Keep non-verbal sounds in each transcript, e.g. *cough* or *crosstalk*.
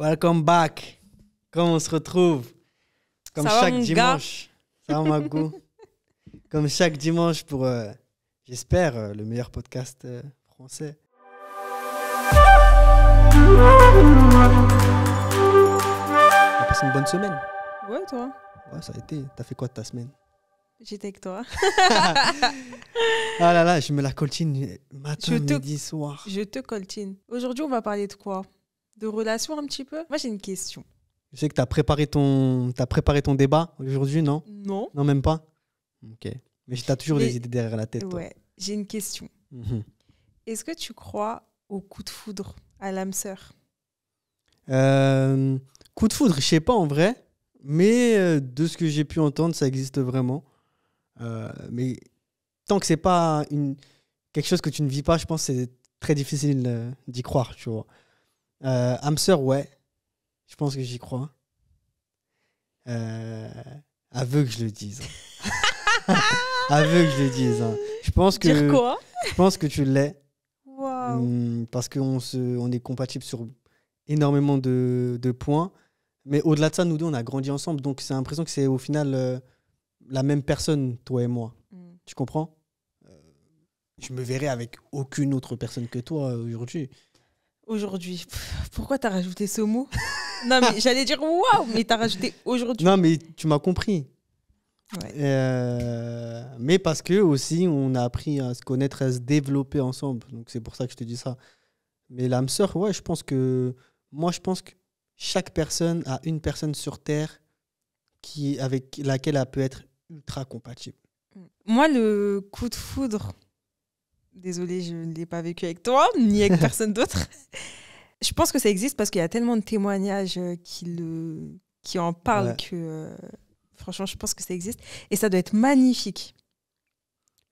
Welcome back. Comment on se retrouve Comme chaque dimanche. Ça va, *laughs* Comme chaque dimanche pour, euh, j'espère, euh, le meilleur podcast euh, français. T'as passé une bonne semaine Ouais, toi Ouais, ça a été. T'as fait quoi de ta semaine J'étais avec toi. *laughs* ah là là, je me la coltine matin, midi, soir. Je te coltine. Aujourd'hui, on va parler de quoi de relation un petit peu. Moi, j'ai une question. Je sais que tu as, préparé ton... as préparé ton débat aujourd'hui, non Non. Non, même pas Ok. Mais tu as toujours des idées derrière la tête. Ouais, j'ai une question. Mhm. Est-ce que tu crois au coup de foudre, à l'âme sœur euh, Coup de foudre, je sais pas en vrai. Mais euh, de ce que j'ai pu entendre, ça existe vraiment. Euh, mais tant que c'est pas une... quelque chose que tu ne vis pas, je pense que c'est très difficile d'y croire, tu vois. Euh, ouais. Je pense que j'y crois. Euh, que je le dise. *laughs* aveu que je le dise. Hein. Je pense que. quoi Je pense que tu l'es. Hum, parce qu'on on est compatible sur énormément de, de points. Mais au-delà de ça, nous deux, on a grandi ensemble. Donc, c'est l'impression que c'est au final euh, la même personne, toi et moi. Hmm. Tu comprends euh, Je me verrai avec aucune autre personne que toi euh, aujourd'hui aujourd'hui. Pourquoi t'as rajouté ce mot *laughs* Non, mais j'allais dire waouh, mais t'as rajouté aujourd'hui. Non, mais tu m'as compris. Euh, mais parce que aussi, on a appris à se connaître, à se développer ensemble. Donc c'est pour ça que je te dis ça. Mais l'âme sœur, ouais, je pense que moi, je pense que chaque personne a une personne sur terre qui avec laquelle elle peut être ultra compatible. Moi, le coup de foudre Désolée, je ne l'ai pas vécu avec toi, ni avec *laughs* personne d'autre. Je pense que ça existe parce qu'il y a tellement de témoignages euh, qui, le, qui en parlent que, euh, franchement, je pense que ça existe. Et ça doit être magnifique.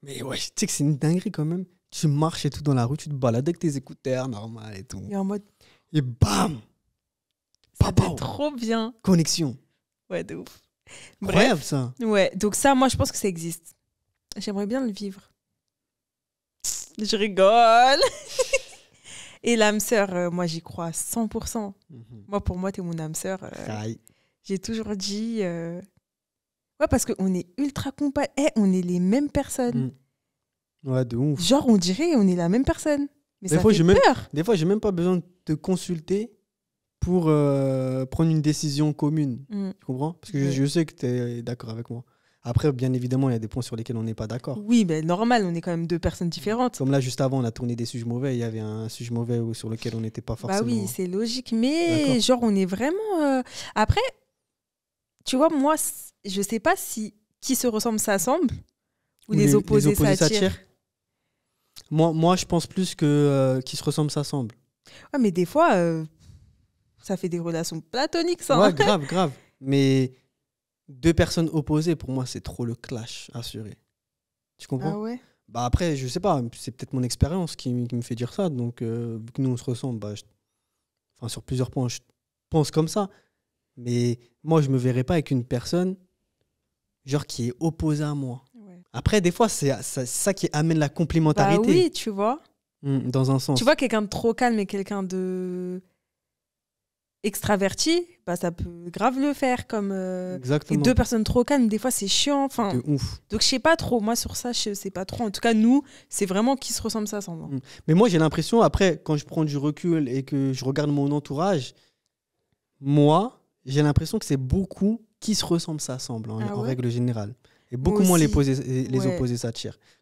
Mais ouais, tu sais que c'est une dinguerie quand même. Tu marches et tout dans la rue, tu te balades avec tes écouteurs, normal et tout. Et en mode. Et bam ça Papa Trop bien. Connexion. Ouais, de ouf. Bref, ça. Ouais, donc ça, moi, je pense que ça existe. J'aimerais bien le vivre. Je rigole. *laughs* Et l'âme sœur, euh, moi, j'y crois 100%. Mhm. Moi, pour moi, tu es mon âme sœur. Euh, j'ai toujours dit. Euh, ouais, parce qu'on est ultra compact eh, on est les mêmes personnes. Mm. Ouais, de ouf. Genre, on dirait on est la même personne. Mais des ça fois, fait peur. Même... Des fois, j'ai même pas besoin de te consulter pour prendre une décision commune. Mm. Tu comprends Parce que je, je sais que tu es d'accord avec moi. Après, bien évidemment, il y a des points sur lesquels on n'est pas d'accord. Oui, mais normal, on est quand même deux personnes différentes. Comme là, juste avant, on a tourné des sujets mauvais. Il y avait un sujet mauvais sur lequel on n'était pas forcément. Bah oui, c'est logique. Mais genre, on est vraiment. Euh, après, tu vois, moi, je sais pas si qui se ressemble s'assemble ou, ou les, opposés s'attirent. Moi, moi, je pense plus que euh, qui se ressemble s'assemble. Ouais, mais des fois, euh, ça fait des relations platoniques, ça. Hein. grave, grave. Mais deux personnes opposées, pour moi, c'est trop le clash assuré. Tu comprends ah bah Après, je sais pas, c'est peut-être mon expérience qui, me fait dire ça. Donc, euh, nous, on se ressemble, bah, enfin, sur plusieurs points, je pense comme ça. Mais moi, je me verrais pas avec une personne genre qui est opposée à moi. Après, des fois, c'est ça, qui amène la bah complémentarité. oui, tu vois. Hmm, dans un sens. Tu vois quelqu'un de trop calme et quelqu'un de extraverti, bah, ça peut grave le faire. Comme euh, deux personnes trop calmes, des fois, c'est chiant. Enfin, Donc, je sais pas trop. Moi, sur ça, je sais pas trop. En tout cas, nous, c'est vraiment qui se ressemble ça sans mm. Mais moi, j'ai l'impression, après, quand je prends du recul et que je regarde mon entourage, moi, j'ai l'impression que c'est beaucoup qui se ressemble ça semble, hein, ah en règle générale. Et beaucoup moins les, opposés les ouais. opposés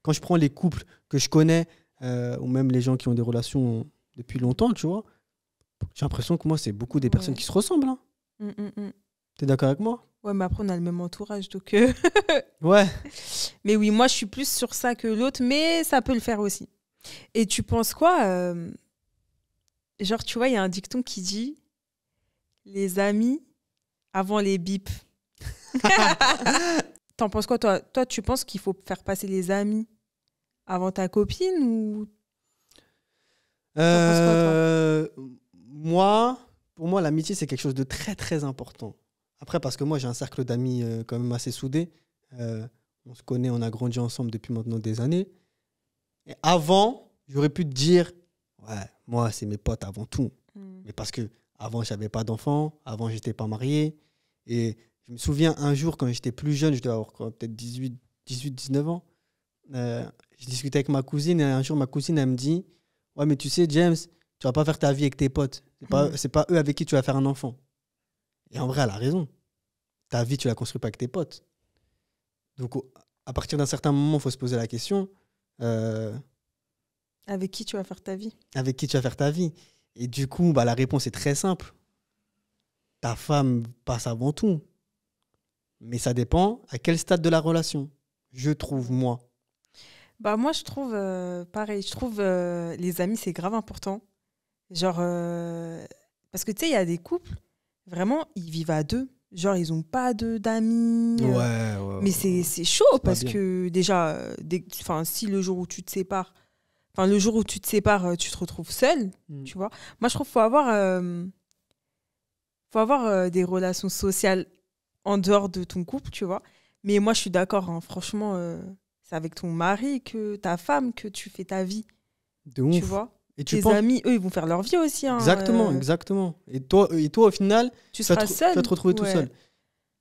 Quand je prends les couples que je connais, euh, ou même les gens qui ont des relations depuis longtemps, tu vois, j'ai l'impression que moi, c'est beaucoup des personnes qui se ressemblent. Hein. Mm, mm, mm. T'es d'accord avec moi Ouais, mais après, on a le même entourage, donc. Euh. *laughs* ouais. Mais oui, moi, je suis plus sur ça que l'autre, mais ça peut le faire aussi. Et tu penses quoi euh, Genre, tu vois, il y a un dicton qui dit les amis avant les bips. *laughs* T'en penses quoi, toi Toi, tu penses qu'il faut faire passer les amis avant ta copine ou euh moi, pour moi, l'amitié, c'est quelque chose de très, très important. Après, parce que moi, j'ai un cercle d'amis euh, quand même assez soudé. Euh, on se connaît, on a grandi ensemble depuis maintenant des années. Et avant, j'aurais pu te dire, ouais, moi, c'est mes potes avant tout. Hmm. Mais parce que avant, j'avais pas d'enfants. avant, j'étais pas marié. Et je me souviens un jour, quand j'étais plus jeune, je devais avoir peut-être 18, 18, 19 ans, euh, je discutais avec ma cousine et un jour, ma cousine, elle me dit, ouais, mais tu sais, James, tu vas pas faire ta vie avec tes potes. Mm. C'est pas, eux avec qui tu vas faire un enfant. Et en vrai, elle a raison. Ta vie, tu la construis pas avec tes potes. Donc, à partir d'un certain moment, il faut se poser la question. Euh, avec qui tu vas faire ta vie Avec qui tu vas faire ta vie Et du coup, bah, la réponse est très simple. Ta femme passe avant tout. Mais ça dépend à quel stade de la relation, je trouve, moi. Bah moi, je trouve euh, pareil. Je trouve euh, les amis, c'est grave important. Genre, euh, parce que tu sais, il y a des couples, vraiment, ils vivent à deux. Genre, ils n'ont pas d'amis. Euh. Ouais, ouais, mais c'est chaud parce que déjà, enfin si le jour où tu te sépares, enfin, le jour où tu te sépares, euh, tu te retrouves seule, hmm. tu vois. Moi, je trouve qu'il faut avoir, faut avoir des relations sociales en dehors de ton couple, tu vois. Mais moi, je suis d'accord, hein. franchement, c'est avec ton mari, que ta femme, que tu fais ta vie. De tu vois et tes amis, eux, ils vont faire leur vie aussi. Hein, exactement, euh. exactement. Et toi, euh, et toi, au final, tu vas te, Tu vas te retrouver tout seul.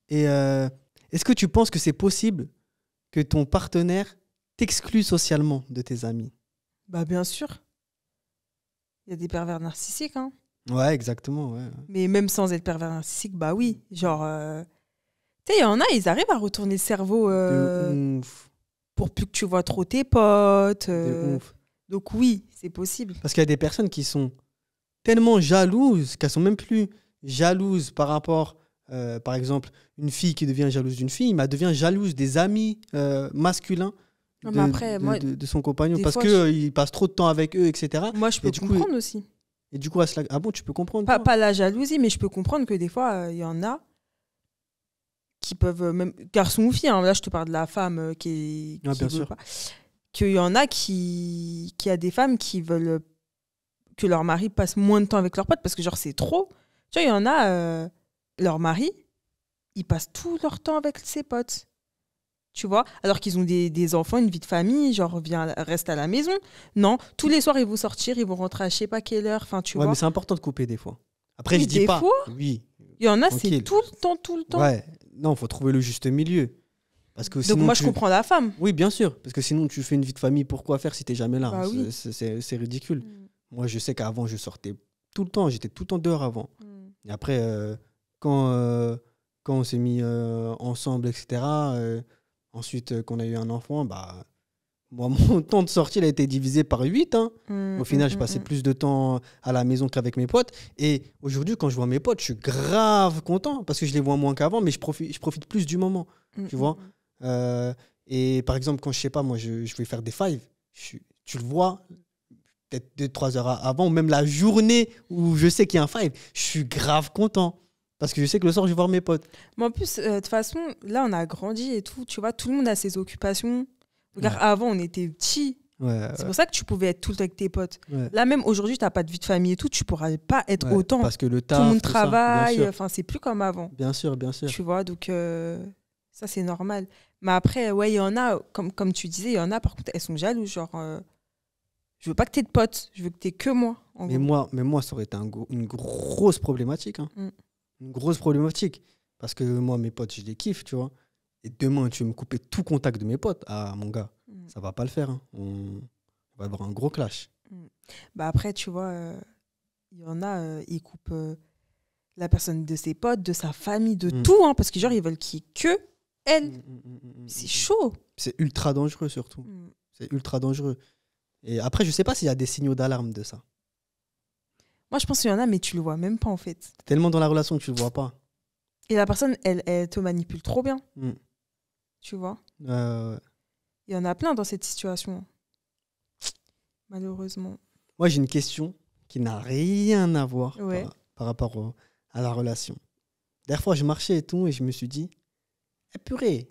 Et euh, est-ce que tu penses que c'est possible que ton partenaire t'exclue socialement de tes amis Bah bien sûr. Il y a des pervers narcissiques. Hein. Ouais, exactement. Ouais. Mais même sans être pervers narcissique, bah oui. Genre, tu sais, il y en a, ils arrivent à retourner le cerveau pour plus que tu vois trop tes potes. De ouf. Donc oui, c'est possible. Parce qu'il y a des personnes qui sont tellement jalouses qu'elles sont même plus jalouses par rapport, euh, par exemple, une fille qui devient jalouse d'une fille, mais elle devient jalouse des amis euh, masculins. De, son compagnon parce qu'il euh, passe trop de temps avec eux, etc. Moi, je peux comprendre aussi. Et du coup, à ah bon, tu peux comprendre pas, la jalousie, mais je peux comprendre que des fois, il y en a qui peuvent, même car ou fille, hein. là je te parle de la femme qui est. bien sûr. Pas qu'il y en a qui, qui a des femmes qui veulent que leur mari passe moins de temps avec leurs potes parce que genre c'est trop. Tu vois, il y en a, euh, leur mari, ils passent tout leur temps avec ses potes. Tu vois, alors qu'ils ont des, enfants, une vie de famille, genre viens, reste à la maison. Non, tous les soirs ils vont sortir, ils vont rentrer à je sais pas quelle heure. Enfin, tu vois. mais c'est important de couper des fois. Après, je dis des Fois, oui. Il y en a, c'est tout le temps, tout le temps. Ouais. Non, faut trouver le juste milieu. Parce que Donc moi, je comprends la femme. Oui, bien sûr. Parce que sinon, tu fais une vie de famille, pourquoi faire si t'es jamais là bah C'est ridicule. Mm. Moi, je sais qu'avant, je sortais tout le temps. J'étais tout le temps dehors avant. Mm. Et après, euh, quand, euh, quand on s'est mis euh, ensemble, etc., ensuite qu'on a eu un enfant, bah, moi, *laughs* mon temps de sortie il a été divisé par 8. Hein. Mm, Au final, je passais plus de temps à la maison qu'avec mes potes. Et aujourd'hui, quand je vois mes potes, je suis grave content parce que je les vois moins qu'avant, mais je profite, je profite plus du moment. Tu vois euh, et par exemple, quand je sais pas, moi, je, je vais faire des fives, tu le vois peut-être 2-3 heures avant, ou même la journée où je sais qu'il y a un five, je suis grave content. Parce que je sais que le soir, je vais voir mes potes. Mais en plus, euh, de toute façon, là, on a grandi et tout. Tu vois, tout le monde a ses occupations. avant, on était petits. c'est pour ça que tu pouvais être tout le temps avec tes potes. Là même aujourd'hui, tu n'as pas de vie de famille et tout, tu pourras pas être autant. Parce que le temps tout le monde travaille, enfin c'est plus comme avant. Bien sûr, bien sûr. Tu vois, donc euh, ça c'est normal. Mais après, ouais, il y en a, comme, comme tu disais, il y en a, par contre, elles sont jalouses. Genre, euh, je veux pas que t'aies de potes, je veux que t'aies que moi. mais, moi mais moi, ça aurait été un, une grosse problématique. Hein. Mm. Une grosse problématique. Parce que moi, mes potes, je les kiffe, tu vois. Et demain, tu veux me couper tout contact de mes potes. Ah, mon gars, mm. ça va pas le faire. Hein. On... va avoir un gros clash. Mm. Bah après, tu vois, euh, il y en a, euh, ils coupent la personne de ses potes, de sa famille, de tout. Hein, parce que, genre, ils veulent qu'il y ait que elle, mm, mm, mm, c'est chaud. C'est ultra dangereux surtout. C'est ultra dangereux. Et après, je sais pas s'il y a des signaux d'alarme de ça. Moi, je pense qu'il y en a, mais tu le vois même pas en fait. tellement dans la relation que tu le vois pas. Et la personne, elle, elle te manipule trop bien. Tu vois Il y en a plein dans cette situation. Malheureusement. Moi, j'ai une question qui n'a rien à voir par, rapport à la relation. Dernière fois, je marchais et tout, et je me suis dit, ah, purée,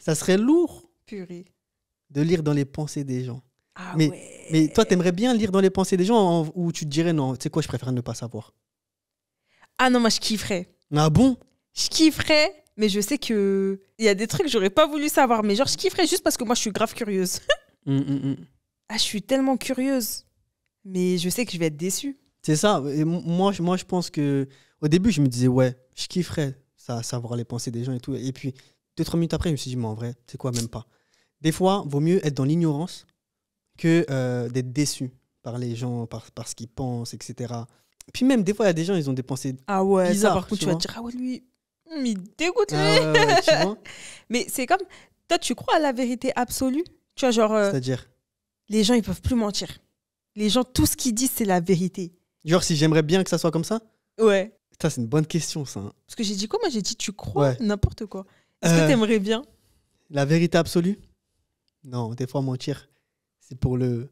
ça serait lourd de lire dans les pensées des gens. Ah mais, mais toi, t'aimerais bien lire dans les pensées des gens ou tu te dirais non, tu sais quoi, je préfère ne pas savoir Ah non, moi je kifferais. Ah bon Je kifferais, mais je sais que il y a des trucs que j'aurais pas voulu savoir, mais genre je kifferais juste parce que moi je suis grave curieuse. *laughs* Hum, hum, hum. Ah, je suis tellement curieuse, mais je sais que je vais être déçue. C'est ça. moi, moi, je pense que au début, je me disais ouais, je kifferais ça, savoir les pensées des gens et tout. Et puis, deux, trois minutes après, je me suis dit, mais en vrai, c'est quoi, même pas. Des fois, vaut mieux être dans l'ignorance que euh, d'être déçu par les gens, par, ce qu'ils pensent, etc. Puis même, des fois, il y a des gens, ils ont des pensées ah ouais, Ça, par contre, tu, vas dire, ah ouais, lui, hmm, il dégoûte, ah *laughs* mais c'est comme, toi, tu crois à la vérité absolue Tu vois, genre. Euh, C'est-à-dire Les gens, ils peuvent plus mentir. Les gens, tout ce qu'ils disent, c'est la vérité. Genre, si j'aimerais bien que ça soit comme ça Ouais c'est une bonne question, ça. ce hein. Parce que j'ai dit quoi Moi, j'ai dit tu crois n'importe quoi. Est-ce que que euh, t'aimerais bien La vérité absolue Non, des fois, mentir, c'est pour le.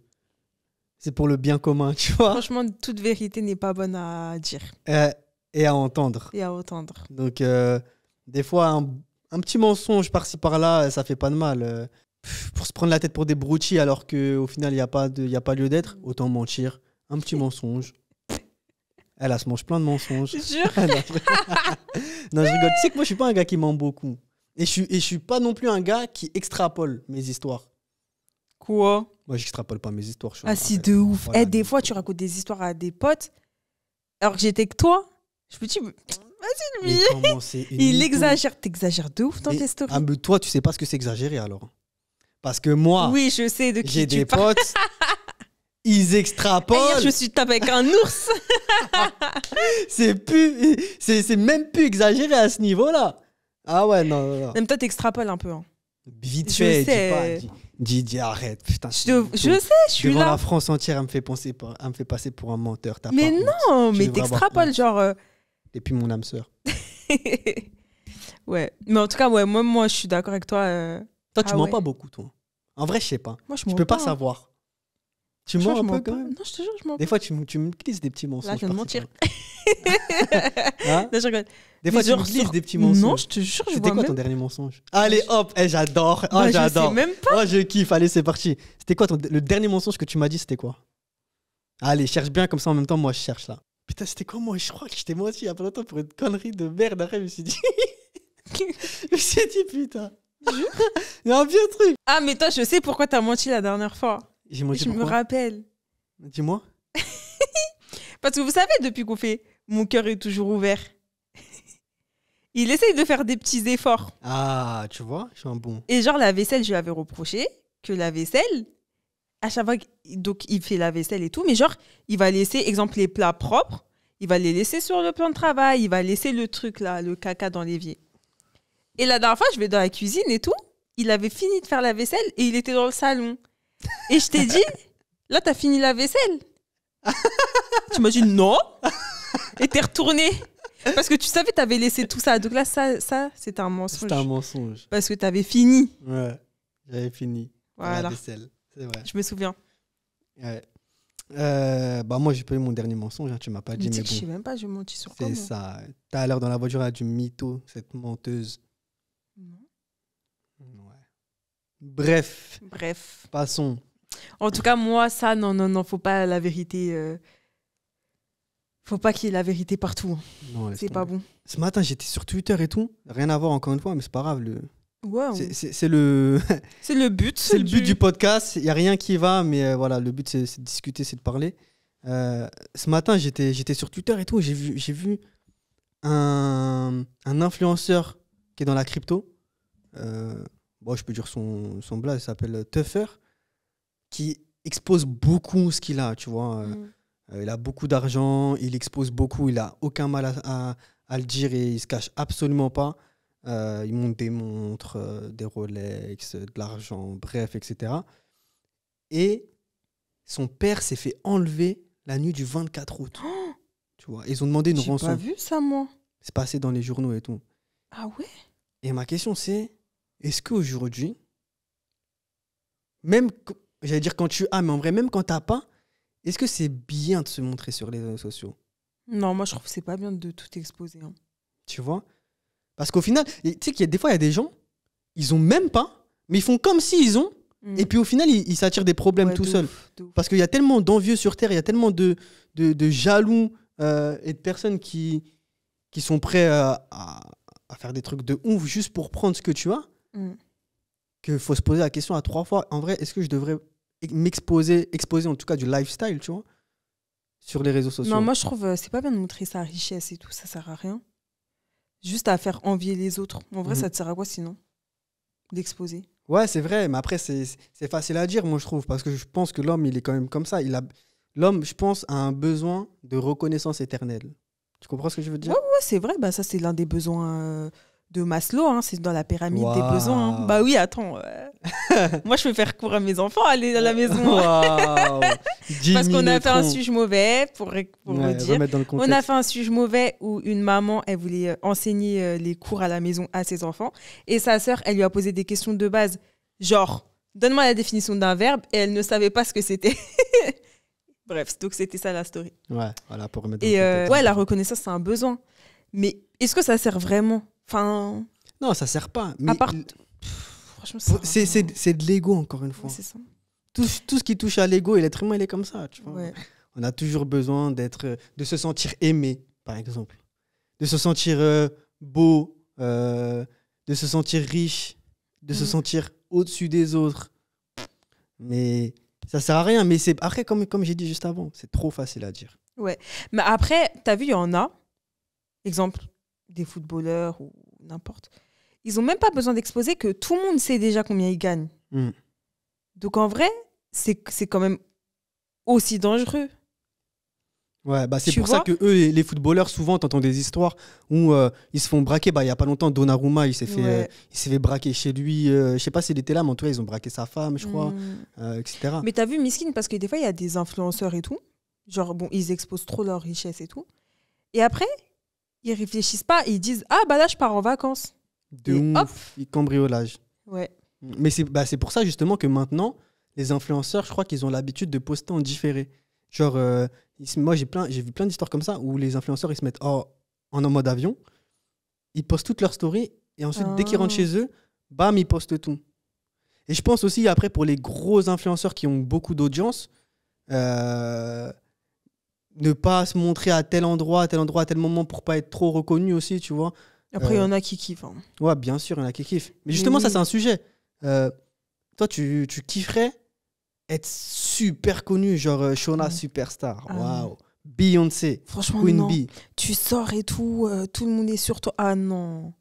C'est pour le bien commun, *laughs* tu vois. Franchement, toute vérité n'est pas bonne à dire euh, et à entendre. et à entendre. Donc, euh, des fois, un, petit mensonge par-ci par-là, ça fait pas de mal. pour se prendre la tête pour des broutilles alors qu'au final, il n'y a, pas de- y a pas lieu d'être, mm. autant mentir. Un petit mensonge. Elle, a se mange plein de mensonges. *laughs* Non, je rigole. Tu sais que moi, je suis pas un gars qui ment beaucoup. Et je, suis, et je suis pas non plus un gars qui extrapole mes histoires. Quoi Moi, j'extrapole pas mes histoires. ah, si, de ouf. Et eh, des fois, tu racontes des histoires à des potes, alors que j'étais que toi. Je me dis, vas-y, lui. *laughs* Il exagère. T'exagères de ouf dans tes histoires. Ah, mais toi, tu sais pas ce que c'est exagérer alors. Parce que moi, oui, je sais de qui j'ai des potes *laughs* ils eh, extrapolent. Hier, je me suis tapé avec un ours. *laughs* c'est plus, c'est même plus exagéré à ce niveau-là. Ah ouais, non, non, Même toi, t'extrapoles un peu. Hein. Vite fait, sais. dis arrête, putain. Je, je sais, je suis là. la France entière, elle me fait penser, pour, me fait passer pour un menteur. Mais non, mais t'extrapoles, genre. Depuis euh. mon âme sœur. *laughs* ouais, mais en tout cas, ouais, moi, moi, je suis d'accord avec toi. Euh. Toi, tu ah mens pas beaucoup, toi. En vrai, je sais pas. Moi, je, je peux pas hein. savoir. Tu mens un peu quand même Non, je te jure, je mens Des fois, tu, me- glisses des petits mensonges. Là, je viens de mentir. *laughs* Hein je rigole. des fois, tu me glisses des petits mensonges. Non, je te jure, je C'était quoi ton dernier mensonge Allez, hop, eh, j'adore. Oh, bah, je sais j'adore. même pas. Oh, je kiffe. Allez, c'est parti. C'était quoi le dernier mensonge que tu m'as dit C'était quoi Allez, cherche bien comme ça en même temps. Moi, je cherche là. Putain, c'était quoi moi Je crois que j'étais t'ai menti il y a pas longtemps pour une connerie de merde. Après, je me suis dit. *laughs* je me suis dit, putain. Il y a un vieux truc. Ah, mais toi, je sais pourquoi t'as menti la dernière fois. Je me rappelle. Dis-moi. *laughs* Parce que vous savez, depuis qu'on fait, mon cœur est toujours ouvert. *laughs* Il essaye de faire des petits efforts. Ah, tu vois, je suis un bon. Et genre, la vaisselle, je lui avais reproché que la vaisselle, à chaque fois, donc il fait la vaisselle et tout, mais genre, il va laisser, exemple, les plats propres, il va les laisser sur le plan de travail, il va laisser le truc là, le caca dans l'évier. Et la dernière fois, je vais dans la cuisine et tout, il avait fini de faire la vaisselle et il était dans le salon. Et je t'ai dit, là, t'as fini la vaisselle. *laughs* tu m'as dit non. Et t'es retourné. Parce que tu savais, t'avais laissé tout ça. Donc là, ça, c'est un mensonge. C'est un mensonge. Parce que t'avais fini. Ouais, j'avais fini. La vaisselle. C'est vrai. Je me souviens. Ouais. Euh, bah moi j'ai pas eu mon dernier mensonge, hein. tu m'as pas dit. Mais, mais je sais même pas, j'ai menti sur quoi. C'est ça. Tout à dans la voiture, elle a du mytho, cette menteuse. Bref. Bref. Passons. En tout cas, moi, ça, non, non, non, faut pas la vérité. Euh, faut pas qu'il y ait la vérité partout. Hein. C'est pas bon. Ce matin, j'étais sur Twitter et tout. Rien à voir, encore une fois, mais c'est pas grave. Le... *laughs* C'est le... but. c'est le but du podcast. Il n'y a rien qui va, mais euh, voilà, le but, c'est de discuter, c'est de parler. Euh, ce matin, j'étais sur Twitter et tout. J'ai vu, vu un, un influenceur qui est dans la crypto. Euh, je peux dire son, son il s'appelle Tuffer, qui expose beaucoup ce qu'il a, tu vois. Euh, mm. euh, il a beaucoup d'argent, il expose beaucoup, il a aucun mal à, le dire et il se cache absolument pas. Euh, il monte des montres, des Rolex, de l'argent, bref, etc. Et son père s'est fait enlever la nuit du 24 août. *gasps* Oh tu vois, ils ont demandé une rançon. J'ai pas vu ça, moi. C'est passé dans les journaux et tout. Ah ouais Et ma question, c'est est-ce qu'aujourd'hui, même, j'allais dire quand tu as, ah, mais en vrai, même quand tu n'as pas, est-ce que c'est bien de se montrer sur les réseaux sociaux Non, moi, je trouve que c'est pas bien de tout exposer. Hein. Tu vois Parce qu'au final, tu sais qu'il y a des fois, il y a des gens, ils ont même pas, mais ils font comme s'ils ont, mm. et puis au final, ils s'attirent des problèmes tout seuls. Parce qu'il y a tellement d'envieux sur Terre, il y a tellement de, de, jaloux euh, et de personnes qui, qui sont prêts euh, à, à faire des trucs de ouf juste pour prendre ce que tu as Mm. que Qu'il faut se poser la question à trois fois. En vrai, est-ce que je devrais m'exposer, exposer en tout cas du lifestyle, tu vois, sur les réseaux sociaux Non, moi je trouve euh, c'est pas bien de montrer sa richesse et tout, ça sert à rien. Juste à faire envier les autres. En vrai, mhm. ça te sert à quoi sinon D'exposer. Ouais, c'est vrai, mais après, c'est facile à dire, moi je trouve, parce que je pense que l'homme, il est quand même comme ça. Il a L'homme, je pense, a un besoin de reconnaissance éternelle. Tu comprends ce que je veux dire Ouais, ouais, c'est vrai. Bah, ça, c'est l'un des besoins euh, de Maslow, hein, c'est dans la pyramide des besoins. Hein. Bah oui, attends. Euh, *laughs* moi, je veux faire cours à mes enfants, aller à la maison. *laughs* Parce qu'on a fait un sujet mauvais, pour, dire. On a fait un sujet mauvais où une maman, elle voulait euh, enseigner euh, les cours à la maison à ses enfants. Et sa sœur, elle lui a posé des questions de base, genre, donne-moi la définition d'un verbe, et elle ne savait pas ce que c'était. *laughs* Bref, donc c'était ça la story. Ouais, voilà, pour remettre Et ouais, la reconnaissance, c'est un besoin. Mais est-ce que ça sert vraiment Enfin. Non, ça sert pas. Mais c'est de l'ego encore une fois. Tout, tout, ce qui touche à l'ego l'être humain, il est comme ça. Tu vois On a toujours besoin d'être, euh, de se sentir aimé, par exemple, de se sentir euh, beau, euh, de se sentir riche, de se mm. sentir au-dessus des autres. Mais ça sert à rien. Mais c'est après, comme, comme j'ai dit juste avant, c'est trop facile à dire. Ouais. Mais après, tu as vu, il y en a. Exemple, des footballeurs ou n'importe, ils n'ont même pas besoin d'exposer que tout le monde sait déjà combien ils gagnent. Mm. Donc en vrai, c'est quand même aussi dangereux. Ouais, bah c'est pour ça que eux, les footballeurs, souvent, t'entends des histoires où euh, ils se font braquer. Bah, il y a pas longtemps, Donnarumma, il s'est fait, euh, il s'est fait braquer chez lui. Je euh, je sais pas s'il était là, mais en tout cas, ils ont braqué sa femme, je crois, mm. etc. Mais t'as vu, Miskin, parce que des fois, il y a des influenceurs et tout. Genre, bon, ils exposent trop leur richesse et tout. Et après, ils réfléchissent pas, ils disent Ah, bah là, je pars en vacances. De cambriolage. Ouais. Mais c'est bah, pour ça, justement, que maintenant, les influenceurs, je crois qu'ils ont l'habitude de poster en différé. Genre, euh, moi moi, j'ai vu plein d'histoires comme ça où les influenceurs, ils se mettent en mode avion, ils postent toutes leurs stories et ensuite, dès qu'ils rentrent ah. chez eux, bam, ils postent tout. Et je pense aussi, après, pour les gros influenceurs qui ont beaucoup d'audience, euh, ne pas se montrer à tel endroit, à tel endroit, à tel moment pour pas être trop reconnu aussi, tu vois. Après, il y euh, en a qui kiffent. Hein. Ouais, bien sûr, il y en a qui kiffent. Mais justement, ça, mm. c'est un sujet. Euh, toi, tu, tu, kifferais être super connu, genre euh, Shona mm. Superstar. Ah Waouh! Beyoncé. Franchement, Queen non. Tu sors et tout, tout le monde est sur toi. Ah non.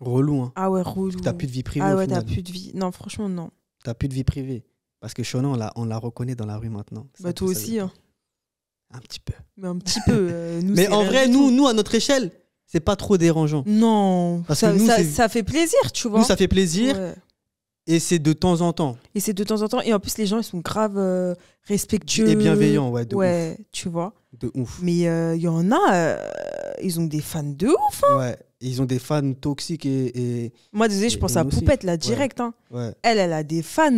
Relou, hein. Ah ouais, relou. T'as plus de vie privée. Ah ouais, t'as plus de vie. Non, franchement, non. T'as plus de vie privée. Parce que Shona, on on la reconnaît dans la rue maintenant. Bah, toi aussi, hein. Un petit peu. Mais un petit peu. Euh, *laughs* mais en vrai, nous, nous, à notre échelle, c'est pas trop dérangeant. Non. Parce ça, que nous, ça, fait plaisir, tu vois. Nous, ça fait plaisir. Et c'est de temps en temps. Et c'est de temps en temps. Et en plus, les gens, ils sont grave euh, respectueux. Et bienveillants, ouais. De ouais, tu vois. De ouf. Mais euh, il y en a, ils ont des fans de ouf. Hein. Ouais, ils ont des fans toxiques et. Moi, désolé, je pense à Poupette, là, direct. Hein. Elle, elle a des fans.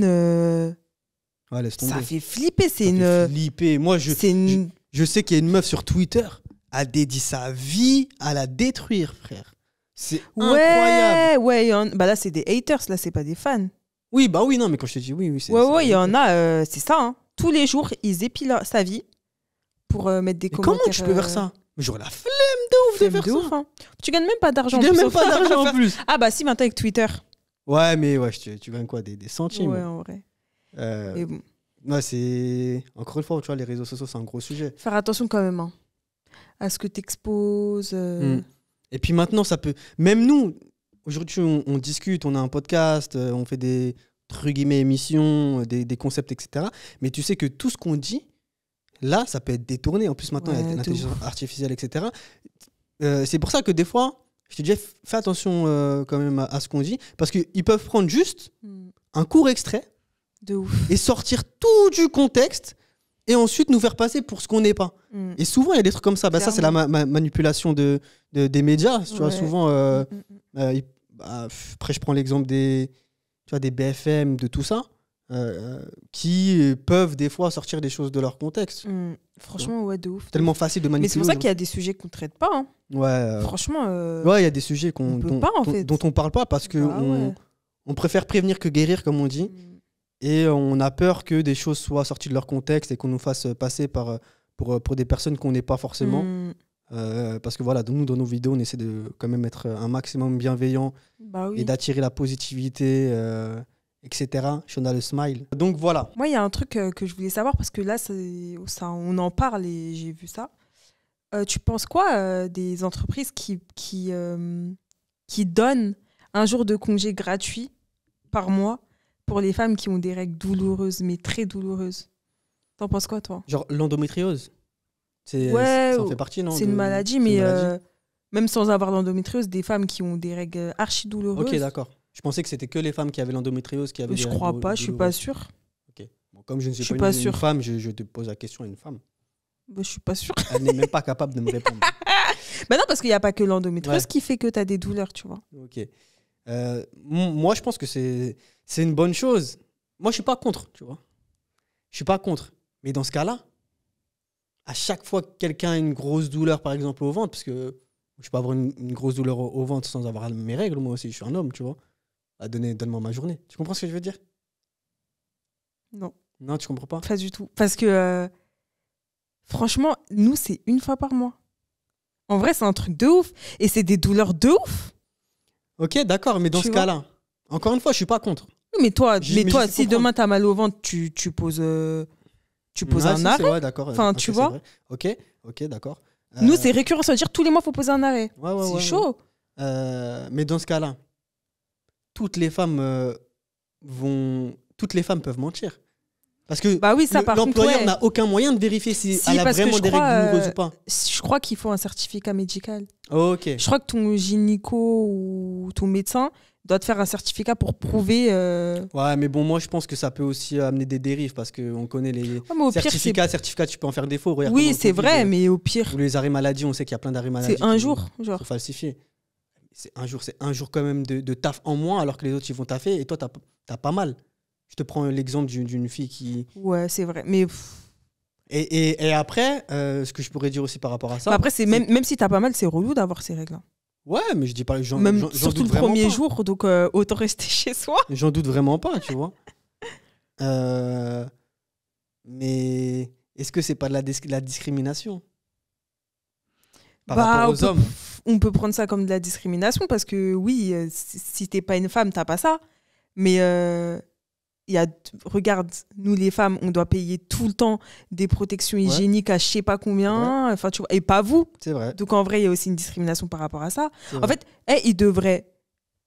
Ouais, laisse tomber. Ça fait flipper, c'est une. Fait flipper. Moi, je. Je sais qu'il y a une meuf sur Twitter, a dédié sa vie à la détruire, frère. C'est incroyable. Ouais, ouais, bah là, c'est des haters, là, c'est pas des fans. Oui, bah oui, non, mais quand je te dis oui, oui, c'est Ouais, ouais, il y en a, euh, c'est ça. Hein. Tous les jours, ils épilent sa vie pour euh, mettre des mais commentaires. Comment tu peux faire euh, ça J'aurais la flemme de ouf de faire ça. Hein. Tu gagnes même pas d'argent. Tu gagnes même pas d'argent en *laughs* plus. Ah bah si, maintenant avec Twitter. Ouais, mais ouais, tu, gagnes quoi Des, centimes Ouais, en vrai. Euh c'est. Encore une fois, tu vois, les réseaux sociaux, c'est un gros sujet. Faire attention quand même hein, à ce que tu exposes. Euh. Hmm. Et puis maintenant, ça peut. Même nous, aujourd'hui, on, discute, on a un podcast, euh, on fait des trucs guillemets, émissions, euh, des, concepts, etc. Mais tu sais que tout ce qu'on dit, là, ça peut être détourné. En plus, maintenant, il y a l'intelligence artificielle, etc. c'est pour ça que des fois, je te dis, fais attention quand même à, ce qu'on dit, parce qu'ils peuvent prendre juste hmm. un court extrait de ouf. Et sortir tout du contexte et ensuite nous faire passer pour ce qu'on n'est pas. Mm. Et souvent, il y a des trucs comme ça. Bah, ça, c'est la manipulation de, des médias. Tu vois, souvent, euh, mm, mm, bah, bah, après, je prends l'exemple des, vois, des BFM, de tout ça. Euh, qui peuvent des fois sortir des choses de leur contexte. Franchement, ouais, de ouf. Tellement facile de manipuler. Mais c'est pour ça qu'il y a hein. des sujets qu'on ne traite pas. Hein. Ouais. Euh, Franchement. ouais, il y a des sujets qu'on dont, on dont, on parle pas parce que bah, on, préfère prévenir que guérir, comme on dit. Et on a peur que des choses soient sorties de leur contexte et qu'on nous fasse passer par, euh, pour, euh, pour des personnes qu'on n'est pas forcément. Hmm. Euh, parce que voilà, nous, dans nos vidéos, on essaie de quand même être un maximum bienveillant bah et d'attirer la positivité, etc. Si on a le smile. Donc voilà. Moi, il y a un truc que je voulais savoir parce que là, ça, on en parle et j'ai vu ça. tu penses quoi des entreprises qui, qui, qui donnent un jour de congé gratuit par mois pour les femmes qui ont des règles douloureuses, mais très douloureuses. T'en penses quoi, toi Genre l'endométriose c'est, ça fait partie, non c'est une maladie, mais euh, même sans avoir l'endométriose, des femmes qui ont des règles archi douloureuses. Ok, d'accord. Je pensais que c'était que les femmes qui avaient l'endométriose qui avaient des je crois pas, je suis pas sûre. Ok. Bon, comme je ne suis, pas une, femme, je, je te pose la question à une femme. Bah, je suis pas sûre. Elle n'est même pas capable de me répondre. *laughs* Bah non, parce qu'il n'y a pas que l'endométriose qui fait que tu as des douleurs, tu vois. Ok. Euh, moi, je pense que c'est c'est une bonne chose. Moi, je suis pas contre, tu vois. Je suis pas contre. Mais dans ce cas-là, à chaque fois que quelqu'un a une grosse douleur, par exemple, au ventre, parce que je peux avoir une, grosse douleur au, ventre sans avoir mes règles, moi aussi, je suis un homme, tu vois. À donner, donne-moi ma journée. Tu comprends ce que je veux dire Non. Non, tu comprends pas Pas du tout. Parce que, euh, franchement, nous, c'est une fois par mois. En vrai, c'est un truc de ouf. Et c'est des douleurs de ouf. Ok, d'accord, mais dans ce cas-là, encore une fois, je suis pas contre. Mais toi, mais toi si demain demain t'as mal au ventre, tu, tu poses, euh, tu poses un arrêt. enfin, tu vois. Ok, ok, d'accord. Nous, euh, c'est récurrent, ça veut dire tous les mois, il faut poser un arrêt. c'est chaud. Euh, mais dans ce cas-là, toutes les femmes vont, toutes les femmes peuvent mentir. Parce que bah l'employeur n'a aucun moyen de vérifier si, elle a vraiment des règles douloureuses ou pas. Je crois qu'il faut un certificat médical. ok. Je crois que ton gynéco ou ton médecin, doit te faire un certificat pour prouver. Euh, ouais, mais bon, moi je pense que ça peut aussi amener des dérives parce qu'on connaît les certificats, certificats, tu peux en faire défaut. Regarde oui, c'est vrai, mais au pire. les arrêts maladie, on sait qu'il y a plein d'arrêts maladie. C'est un jour, genre. falsifié C'est un jour, c'est un jour quand même de, taf en moins alors que les autres ils vont taffer et toi t'as as pas mal. Je te prends l'exemple d'une fille qui. Ouais, c'est vrai, mais. Et, après, euh, ce que je pourrais dire aussi par rapport à ça. après, c'est même, même si t'as pas mal, c'est relou d'avoir ces règles. -là. Hein. Ouais, mais je dis pas. Même surtout le premier jour, donc euh, autant rester *laughs* chez soi. J'en doute vraiment pas, tu vois. *laughs* Euh, mais est-ce que c'est pas de la, la discrimination par bah, rapport aux hommes peut, On peut prendre ça comme de la discrimination parce que oui, euh, si t'es pas une femme, t'as pas ça. Mais a, regarde, nous les femmes, on doit payer tout le temps des protections hygiéniques à je sais pas combien, enfin tu vois, et pas vous. C'est vrai. Donc en vrai, il y a aussi une discrimination par rapport à ça. En fait, ils devraient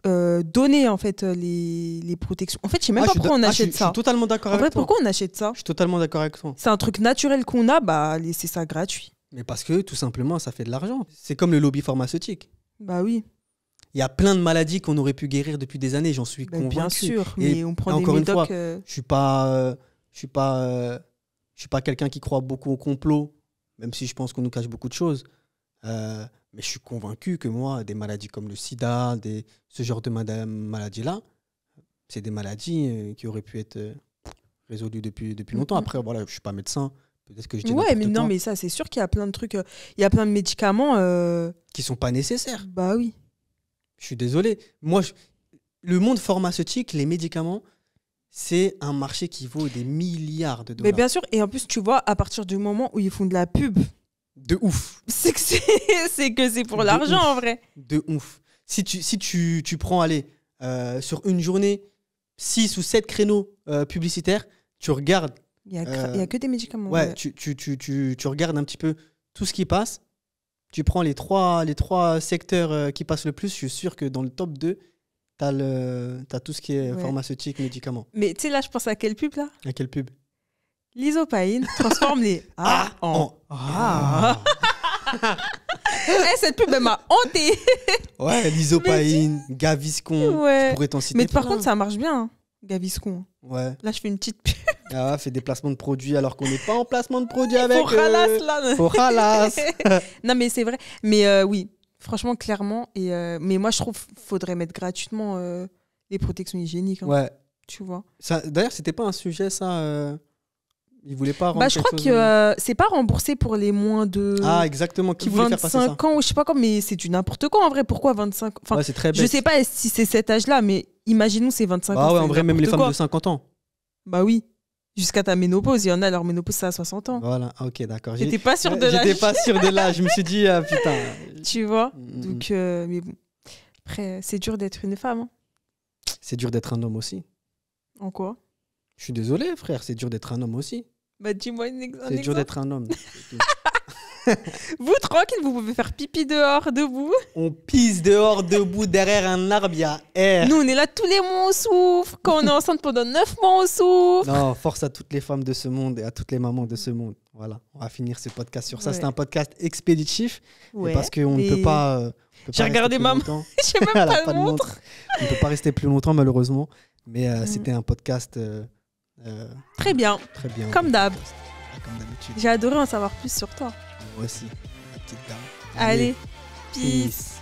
euh, donner en fait euh, les, protections. En fait, je sais même ah, pas pourquoi on achète ça. Je suis ah, totalement d'accord avec pourquoi on achète ça Je suis totalement d'accord avec toi. C'est un truc naturel qu'on a, bah laisser ça gratuit. Mais parce que tout simplement, ça fait de l'argent. C'est comme le lobby pharmaceutique. Bah oui. Il y a plein de maladies qu'on aurait pu guérir depuis des années, j'en suis ben, convaincu. Bien sûr, mais et on prend encore une fois, euh, je suis pas, euh, je suis pas, euh, je suis pas quelqu'un qui croit beaucoup au complot, même si je pense qu'on nous cache beaucoup de choses. mais je suis convaincu que moi, des maladies comme le SIDA, des, ce genre de maladies là, c'est des maladies qui auraient pu être résolues depuis depuis longtemps. Mm-hmm. Après, voilà, je suis pas médecin. Peut-être que je Ouais, mais non, mais ça, c'est sûr qu'il y a plein de trucs, il y a plein de médicaments qui sont pas nécessaires. Bah oui. Je suis désolé. Moi, le monde pharmaceutique, les médicaments, c'est un marché qui vaut des milliards de dollars. Mais bien sûr, et en plus, tu vois, à partir du moment où ils font de la pub. De ouf. C'est que c'est *laughs* pour l'argent, en vrai. De ouf. Si tu, si tu, tu prends, allez, euh, sur une journée, 6 ou 7 créneaux euh, publicitaires, tu regardes. Il n'y euh, a, que des médicaments. Ouais, Tu, tu, tu, tu, regardes un petit peu tout ce qui passe tu prends les trois, les trois secteurs euh, qui passent le plus, je suis sûr que dans le top 2, tu as, tout ce qui est pharmaceutique, médicaments. Mais tu sais, là, je pense à quelle pub, là À quelle pub L'isopaïne transforme les *laughs* ah, A ah, en ah. *laughs* cette pub, elle m'a hantée. *laughs* ouais, l'isopaïne, Gaviscon. Ouais. Je pourrais t'en citer. Mais par contre, ça marche bien, hein, Gaviscon. Ouais. Là, je fais une petite pub. Ah, fait des placements de produits alors qu'on n'est pas en placement de produits avec. Pour halas là. Pour *laughs* non, mais c'est vrai. Mais euh, oui, franchement, clairement. Et, euh, mais moi, je trouve qu'il faudrait mettre gratuitement euh, les protections hygiéniques. Hein, ouais. Tu vois. D'ailleurs, c'était pas un sujet, ça. Il voulait pas Bah, je crois que c'est pas remboursé pour les moins de. Ah, exactement. Qui 25 faire passer ça ans ou je sais pas quoi, mais c'est du n'importe quoi en vrai. Pourquoi 25 enfin, ouais, Je sais pas si c'est cet âge-là, mais imaginons c'est 25 bah ans. Ah ouais, en vrai, même les femmes de 50 ans. Bah oui jusqu'à ta ménopause. Il y en a, leur ménopause, c'est à 60 ans. Voilà, ok, d'accord. J'étais pas sûr de l'âge. J'étais pas sûr de l'âge. Je me suis dit, euh, putain. *laughs* Tu vois mm, mm, Donc, mm. Euh, mais bon. Après, c'est dur d'être une femme. Hein. C'est dur d'être un homme aussi. En quoi Je suis désolé, frère. C'est dur d'être un homme aussi. Bah, dis-moi un exemple. C'est dur d'être un homme. *laughs* *laughs* vous tranquille, vous pouvez faire pipi dehors, debout. On pisse dehors, debout, derrière un arbre, Nous, on est là tous les mois, on souffre. Quand on est enceinte pendant 9 mois, on souffre. Non, force à toutes les femmes de ce monde et à toutes les mamans de ce monde. Voilà, on va finir ce podcast sur ça. C'est un podcast expéditif parce qu'on ne peut euh, pas. J'ai regardé maman. *laughs* même *laughs* pas, montre. On ne peut pas rester plus longtemps, malheureusement. Mais euh, mm. c'était un podcast. Euh, très bien. Très bien. Comme d'hab. Comme d'habitude. J'ai adoré en savoir plus sur toi aussi, la petite dame. Allez, peace.